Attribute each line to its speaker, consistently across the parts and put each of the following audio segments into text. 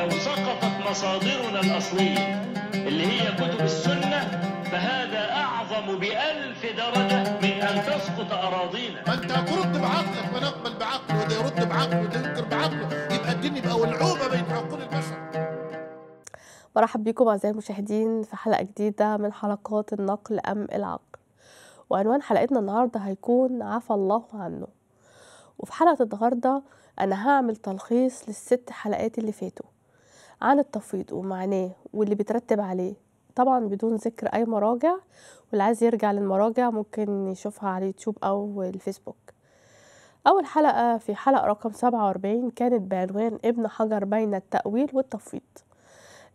Speaker 1: لو سقطت مصادرنا الأصلية اللي هي كتب السنة فهذا أعظم بألف درجة من أن تسقط أراضينا فأنت أنت ترد بعقلك ما نقبل بعقله وده يرد بعقله وده ينكر بعقله يبقى الدين يبقى ولعوبة بين عقول البشر مرحب بكم أعزائي المشاهدين في حلقة جديدة من حلقات النقل أم العقل وعنوان حلقتنا النهاردة هيكون عفى الله عنه وفي حلقة النهاردة أنا هعمل تلخيص للست حلقات اللي فاتوا عن التفويض ومعناه واللي بيترتب عليه طبعا بدون ذكر أي مراجع واللي عايز يرجع للمراجع ممكن يشوفها على اليوتيوب أو الفيسبوك أول حلقة في حلقة رقم 47 كانت بعنوان ابن حجر بين التأويل والتفويض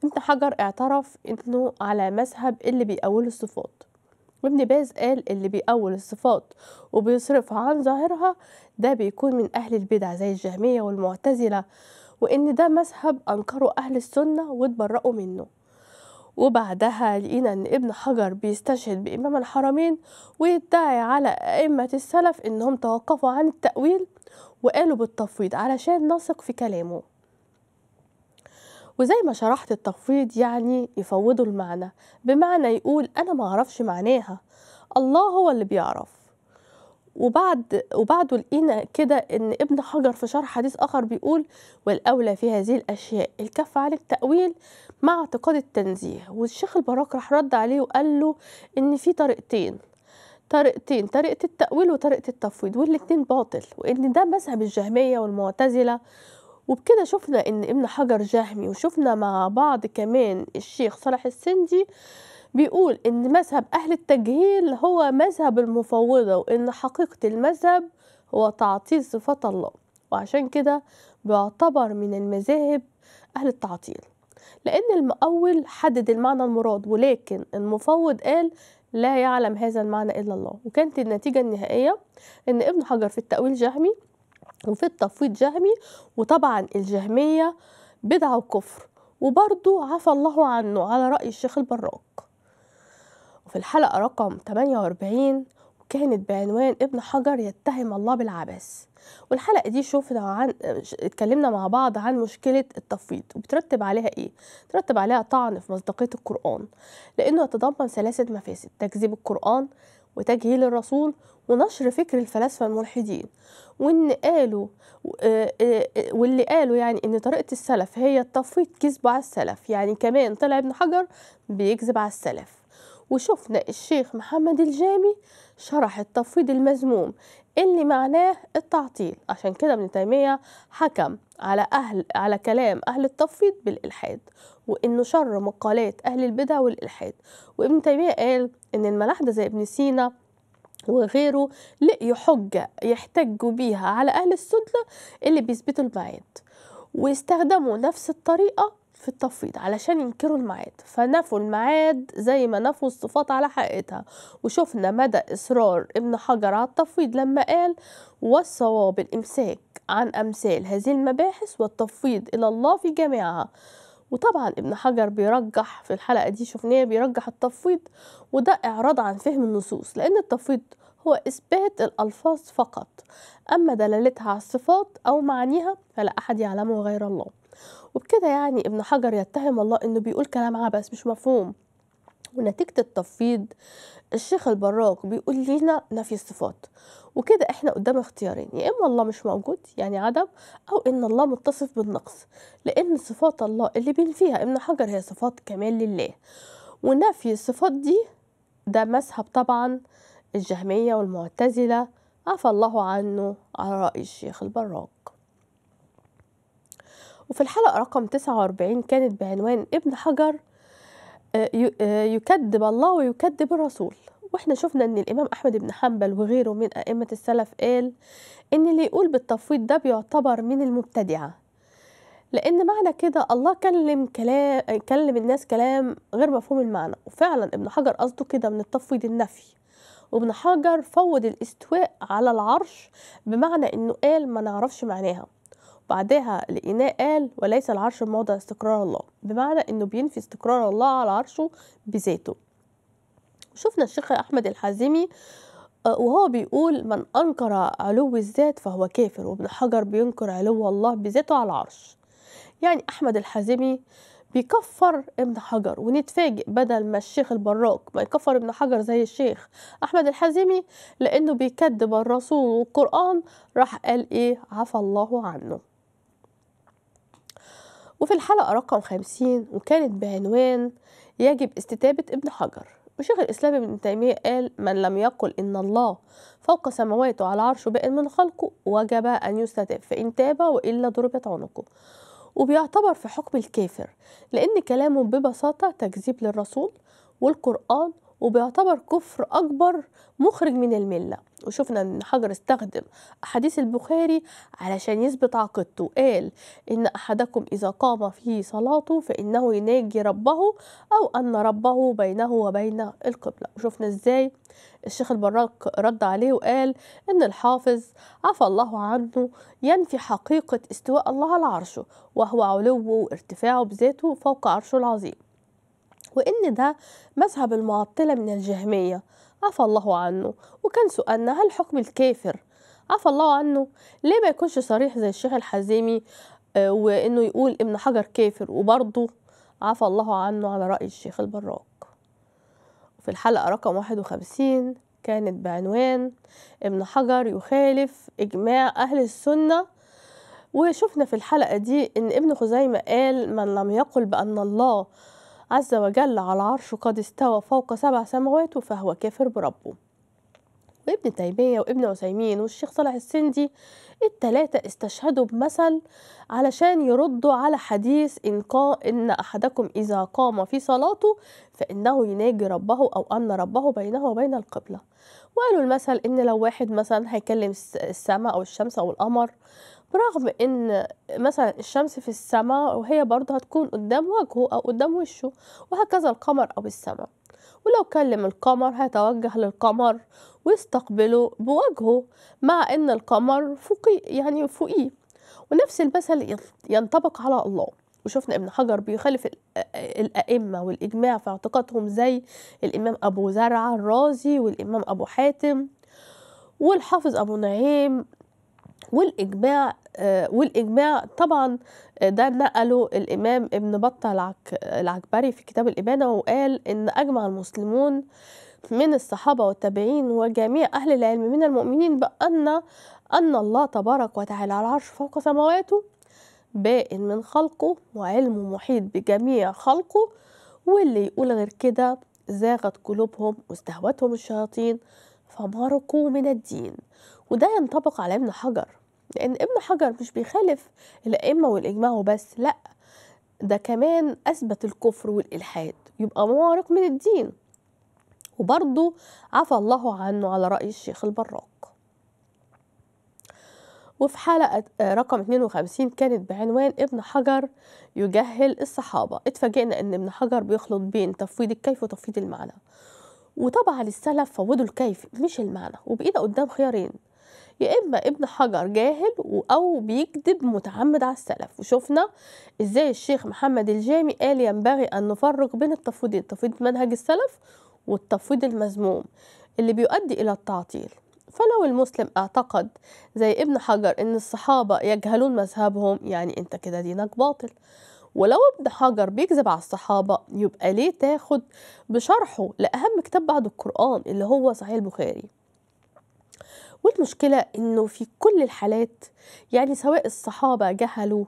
Speaker 1: ابن حجر اعترف انه على مذهب اللي بيأول الصفات وابن باز قال اللي بيأول الصفات وبيصرف عن ظاهرها ده بيكون من أهل البدع زي الجهمية والمعتزلة وإن ده مذهب أنكره أهل السنة واتبرأوا منه وبعدها لقينا ان ابن حجر بيستشهد بإمام الحرمين ويدعي على أئمة السلف إنهم توقفوا عن التأويل وقالوا بالتفويض علشان نثق في كلامه وزي ما شرحت التفويض يعني يفوضوا المعنى بمعنى يقول أنا معرفش معناها الله هو اللي بيعرف وبعد وبعده لقينا كده ان ابن حجر في شرح حديث اخر بيقول والاولى في هذه الاشياء الكف عن التاويل مع اعتقاد التنزيه والشيخ البراك راح رد عليه وقال له ان في طريقتين طريقتين طريقه التاويل وطريقه التفويض والاثنين باطل وان ده مذهب الجهميه والمعتزله وبكده شفنا ان ابن حجر جهمي وشفنا مع بعض كمان الشيخ صلاح السندي آه بيقول إن مذهب أهل التجهيل هو مذهب المفوضة وإن حقيقة المذهب هو تعطيل صفات الله وعشان كده بيعتبر من المذاهب أهل التعطيل لأن المؤول حدد المعنى المراد ولكن المفوض قال لا يعلم هذا المعنى إلا الله وكانت النتيجة النهائية إن ابن حجر في التأويل جهمي وفي التفويض جهمي وطبعا الجهمية بدعة وكفر وبرضه عفى الله عنه على رأي الشيخ البراك وفي الحلقة رقم 48 وكانت بعنوان ابن حجر يتهم الله بالعبث والحلقة دي شفنا عن اتكلمنا مع بعض عن مشكلة التفويض وبترتب عليها ايه؟ ترتب عليها طعن في مصداقية القرآن لأنه يتضمن ثلاثة مفاسد تكذيب القرآن وتجهيل الرسول ونشر فكر الفلاسفة الملحدين وان قالوا آه، آه، آه، واللي قالوا يعني ان طريقة السلف هي التفويض كذبوا على السلف يعني كمان طلع ابن حجر بيكذب على السلف وشفنا الشيخ محمد الجامي شرح التفويض المذموم اللي معناه التعطيل عشان كده ابن تيمية حكم على أهل على كلام أهل التفويض بالإلحاد وإنه شر مقالات أهل البدع والإلحاد وابن تيمية قال إن الملاحدة زي ابن سينا وغيره لقيوا حجة يحتجوا بيها على أهل السدلة اللي بيثبتوا المعاد واستخدموا نفس الطريقة في التفويض علشان ينكروا الميعاد فنفوا الميعاد زي ما نفوا الصفات على حقيقتها وشفنا مدى إصرار ابن حجر على التفويض لما قال والصواب الإمساك عن أمثال هذه المباحث والتفويض إلى الله في جميعها وطبعا ابن حجر بيرجح في الحلقة دي شفناه بيرجح التفويض وده إعراض عن فهم النصوص لأن التفويض هو إثبات الألفاظ فقط أما دلالتها على الصفات أو معانيها فلا أحد يعلمه غير الله وبكده يعني ابن حجر يتهم الله انه بيقول كلام عبث مش مفهوم ونتيجة التفويض الشيخ البراق بيقول لينا نفي الصفات وكده احنا قدام اختيارين يا اما الله مش موجود يعني عدم او ان الله متصف بالنقص لان صفات الله اللي بينفيها ابن حجر هي صفات كمال لله ونفي الصفات دي ده مذهب طبعا الجهمية والمعتزلة عفى الله عنه على رأي الشيخ البراق وفي الحلقة رقم 49 كانت بعنوان ابن حجر آه، آه، يكذب الله ويكذب الرسول واحنا شفنا ان الامام احمد بن حنبل وغيره من ائمه السلف قال ان اللي يقول بالتفويض ده بيعتبر من المبتدعه لان معنى كده الله كلم كلام كلم الناس كلام غير مفهوم المعنى وفعلا ابن حجر قصده كده من التفويض النفي وابن حجر فوض الاستواء على العرش بمعنى انه قال ما نعرفش معناها بعدها الإناء قال وليس العرش موضع استقرار الله بمعنى أنه بينفي استقرار الله على عرشه بذاته شفنا الشيخ أحمد الحازمي آه، وهو بيقول من أنكر علو الذات فهو كافر وابن حجر بينكر علو الله بذاته على العرش يعني أحمد الحازمي بيكفر ابن حجر ونتفاجئ بدل ما الشيخ البراك ما يكفر ابن حجر زي الشيخ احمد الحازمي لانه بيكذب الرسول والقران راح قال ايه عفى الله عنه وفي الحلقة رقم خمسين وكانت بعنوان يجب استتابة ابن حجر وشيخ الإسلام ابن تيمية قال من لم يقل إن الله فوق سماواته على عرشه بائن من خلقه وجب أن يستتاب فإن تاب وإلا ضربت عنقه وبيعتبر في حكم الكافر لأن كلامه ببساطة تكذيب للرسول والقرآن وبيعتبر كفر أكبر مخرج من الملة وشفنا إن حجر استخدم أحاديث البخاري علشان يثبت عقيدته قال إن أحدكم إذا قام في صلاته فإنه يناجي ربه أو أن ربه بينه وبين القبلة وشفنا إزاي الشيخ البراك رد عليه وقال إن الحافظ عفى الله عنه ينفي حقيقة استواء الله على عرشه وهو علوه وارتفاعه بذاته فوق عرشه العظيم وإن ده مذهب المعطلة من الجهمية عفى الله عنه وكان سؤالنا هل حكم الكافر عفى الله عنه ليه ما يكونش صريح زي الشيخ الحزيمي آه، وإنه يقول ابن حجر كافر وبرضه عفى الله عنه على رأي الشيخ البراك في الحلقة رقم 51 كانت بعنوان ابن حجر يخالف إجماع أهل السنة وشفنا في الحلقة دي إن ابن خزيمة قال من لم يقل بأن الله عز وجل على عرش قد استوى فوق سبع سماوات فهو كافر بربه وابن تيمية وابن عثيمين والشيخ صالح السندي التلاتة استشهدوا بمثل علشان يردوا على حديث إن, قا إن أحدكم إذا قام في صلاته فإنه يناجي ربه أو أن ربه بينه وبين القبلة وقالوا المثل إن لو واحد مثلا هيكلم السماء أو الشمس أو القمر برغم ان مثلا الشمس في السماء وهي برضه هتكون قدام وجهه او قدام وشه وهكذا القمر او السماء ولو كلم القمر هيتوجه للقمر ويستقبله بوجهه مع ان القمر فوقي يعني فوقيه ونفس المثل ينطبق على الله وشفنا ابن حجر بيخالف الأئمة والإجماع في اعتقادهم زي الإمام أبو زرعة الرازي والإمام أبو حاتم والحافظ أبو نعيم والإجماع آه، والإجماع طبعا آه، ده نقله الإمام ابن بطة العكبري في كتاب الإبانة وقال إن أجمع المسلمون من الصحابة والتابعين وجميع أهل العلم من المؤمنين بأن أن الله تبارك وتعالى على العرش فوق سماواته بائن من خلقه وعلمه محيط بجميع خلقه واللي يقول غير كده زاغت قلوبهم واستهوتهم الشياطين فمرقوا من الدين وده ينطبق على ابن حجر لأن ابن حجر مش بيخالف الأئمة والإجماع وبس لأ ده كمان أثبت الكفر والإلحاد يبقى موارق من الدين وبرضه عفى الله عنه على رأي الشيخ البراق وفي حلقة آه، رقم 52 كانت بعنوان ابن حجر يجهل الصحابة اتفاجئنا ان ابن حجر بيخلط بين تفويض الكيف وتفويض المعنى وطبعا السلف فوضوا الكيف مش المعنى وبقينا قدام خيارين يا اما ابن حجر جاهل او بيكذب متعمد على السلف وشفنا ازاي الشيخ محمد الجامي قال ينبغي ان نفرق بين التفويضين تفويض منهج السلف والتفويض المذموم اللي بيؤدي الى التعطيل فلو المسلم اعتقد زي ابن حجر ان الصحابه يجهلون مذهبهم يعني انت كده دينك باطل ولو ابن حجر بيكذب على الصحابة يبقى ليه تاخد بشرحه لأهم كتاب بعد القرآن اللي هو صحيح البخاري والمشكلة إنه في كل الحالات يعني سواء الصحابة جهلوا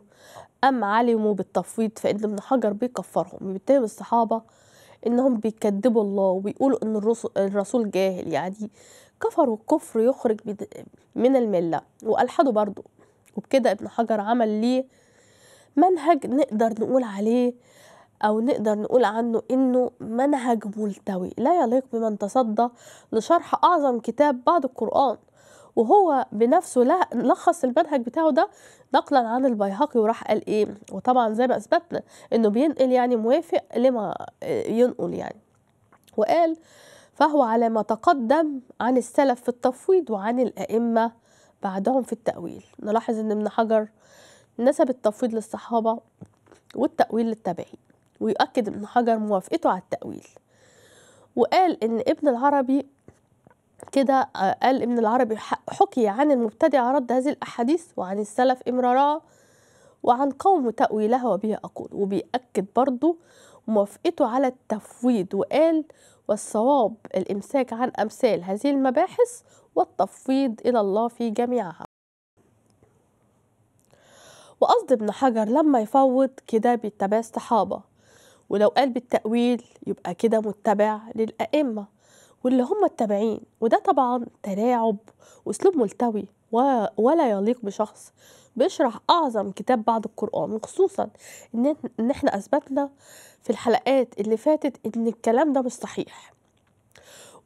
Speaker 1: أم علموا بالتفويض فإن ابن حجر بيكفرهم بيتهم الصحابة إنهم بيكذبوا الله ويقولوا إن الرسول جاهل يعني كفروا الكفر يخرج من الملة وألحدوا برضه وبكده ابن حجر عمل ليه منهج نقدر نقول عليه أو نقدر نقول عنه إنه منهج ملتوي لا يليق بمن تصدى لشرح أعظم كتاب بعد القرآن وهو بنفسه لخص المنهج بتاعه ده نقلا عن البيهقي وراح قال ايه وطبعا زي ما اثبتنا انه بينقل يعني موافق لما ينقل يعني وقال فهو على ما تقدم عن السلف في التفويض وعن الائمه بعدهم في التاويل نلاحظ ان ابن حجر نسب التفويض للصحابه والتاويل للتابعين ويؤكد ابن حجر موافقته على التاويل وقال ان ابن العربي كده آه، قال ابن العربي حكي عن المبتدع رد هذه الأحاديث وعن السلف إمرارها وعن قوم تأويلها وبها أقول وبيأكد برضو موافقته على التفويض وقال والصواب الإمساك عن أمثال هذه المباحث والتفويض إلى الله في جميعها وقصد ابن حجر لما يفوض كده بيتبع الصحابة ولو قال بالتأويل يبقى كده متبع للأئمة واللي هم التابعين وده طبعا تلاعب واسلوب ملتوي ولا يليق بشخص بيشرح اعظم كتاب بعد القران وخصوصا ان ان احنا اثبتنا في الحلقات اللي فاتت ان الكلام ده مش صحيح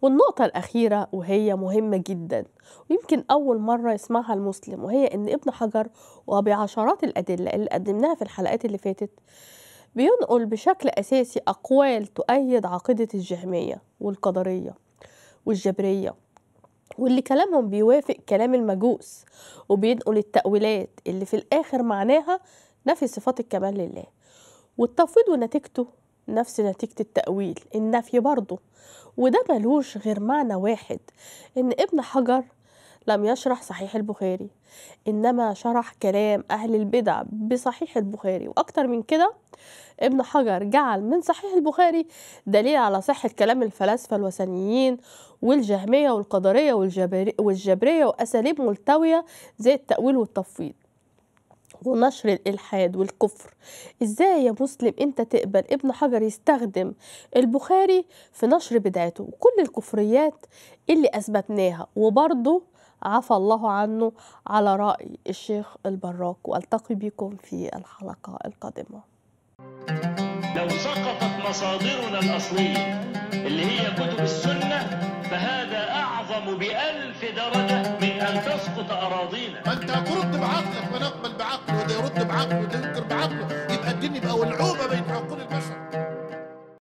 Speaker 1: والنقطة الأخيرة وهي مهمة جدا ويمكن أول مرة يسمعها المسلم وهي إن ابن حجر وبعشرات الأدلة اللي قدمناها في الحلقات اللي فاتت بينقل بشكل أساسي أقوال تؤيد عقيدة الجهمية والقدرية والجبرية واللي كلامهم بيوافق كلام المجوس وبينقل التأويلات اللي في الآخر معناها نفي صفات الكمال لله والتفويض ونتيجته نفس نتيجة التأويل النفي برضه وده ملوش غير معنى واحد إن ابن حجر لم يشرح صحيح البخاري إنما شرح كلام أهل البدع بصحيح البخاري وأكتر من كده ابن حجر جعل من صحيح البخاري دليل على صحة كلام الفلاسفة الوثنيين والجهمية والقدرية والجبرية وأساليب ملتوية زي التأويل والتفويض ونشر الإلحاد والكفر إزاي يا مسلم أنت تقبل ابن حجر يستخدم البخاري في نشر بدعته وكل الكفريات اللي أثبتناها وبرضه عفى الله عنه على رأي الشيخ البراك والتقي بكم في الحلقة القادمة لو سقطت مصادرنا الأصلية اللي هي كتب السنة فهذا أعظم بألف درجة من أن تسقط أراضينا ما أنت هترد بعقلك ونقبل بعقله وده يرد بعقله وده ينكر بعقله يبقى الدين يبقى ولعوبة بين عقول البشر